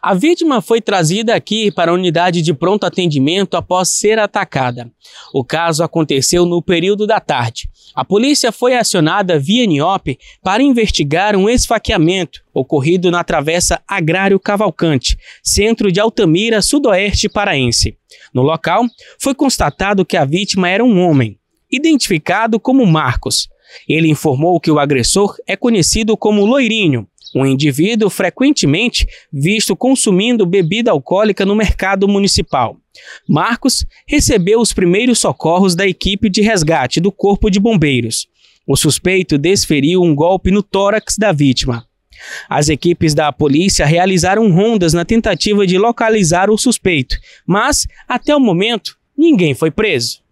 A vítima foi trazida aqui para a unidade de pronto atendimento após ser atacada. O caso aconteceu no período da tarde. A polícia foi acionada via NIOP para investigar um esfaqueamento ocorrido na Travessa Agrário Cavalcante, centro de Altamira, sudoeste paraense. No local, foi constatado que a vítima era um homem, identificado como Marcos. Ele informou que o agressor é conhecido como Loirinho um indivíduo frequentemente visto consumindo bebida alcoólica no mercado municipal. Marcos recebeu os primeiros socorros da equipe de resgate do Corpo de Bombeiros. O suspeito desferiu um golpe no tórax da vítima. As equipes da polícia realizaram rondas na tentativa de localizar o suspeito, mas, até o momento, ninguém foi preso.